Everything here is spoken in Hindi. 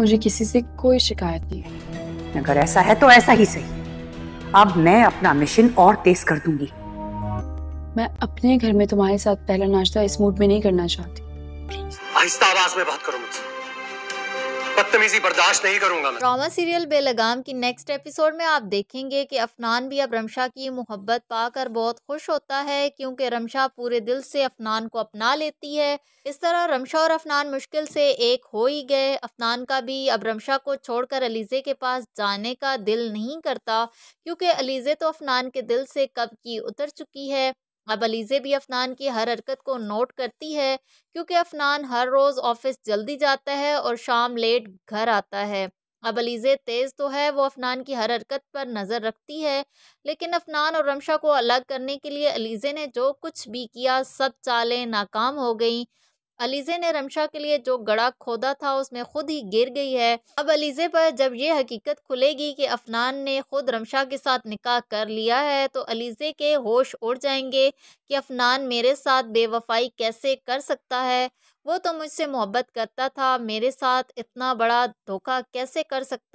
मुझे किसी से कोई शिकायत नहीं अगर ऐसा है तो ऐसा ही सही अब मैं अपना मिशन और तेज कर दूंगी मैं अपने घर में तुम्हारे साथ पहला नाश्ता इस मूड में नहीं करना चाहती आहिस्ता आवाज में बात करो मुझसे बदतमीजी बर्दाश्त नहीं करूंगा ड्रामा सीरियल बेलगाम की नेक्स्ट एपिसोड में आप देखेंगे कि अफनान भी अब रमशा की मोहब्बत पाकर बहुत खुश होता है क्योंकि रमशा पूरे दिल से अफनान को अपना लेती है इस तरह रमशा और अफनान मुश्किल से एक हो ही गए अफनान का भी अब रमशा को छोड़कर अलीजे के पास जाने का दिल नहीं करता क्योंकि अलीजे तो अफनान के दिल से कब की उतर चुकी है अब अलीज़े भी अफनान की हर हरकत को नोट करती है क्योंकि अफनान हर रोज़ ऑफिस जल्दी जाता है और शाम लेट घर आता है अब अलीज़े तेज़ तो है वो अफनान की हर हरकत पर नज़र रखती है लेकिन अफनान और रमशा को अलग करने के लिए अलीज़े ने जो कुछ भी किया सब चालें नाकाम हो गईं अलीजे ने रमशा के लिए जो गड़ा खोदा था उसमें खुद ही गिर गई है अब अलीजे पर जब ये हकीकत खुलेगी कि अफनान ने खुद रमशा के साथ निकाह कर लिया है तो अलीजे के होश उड़ जाएंगे कि अफनान मेरे साथ बेवफाई कैसे कर सकता है वो तो मुझसे मोहब्बत करता था मेरे साथ इतना बड़ा धोखा कैसे कर सकता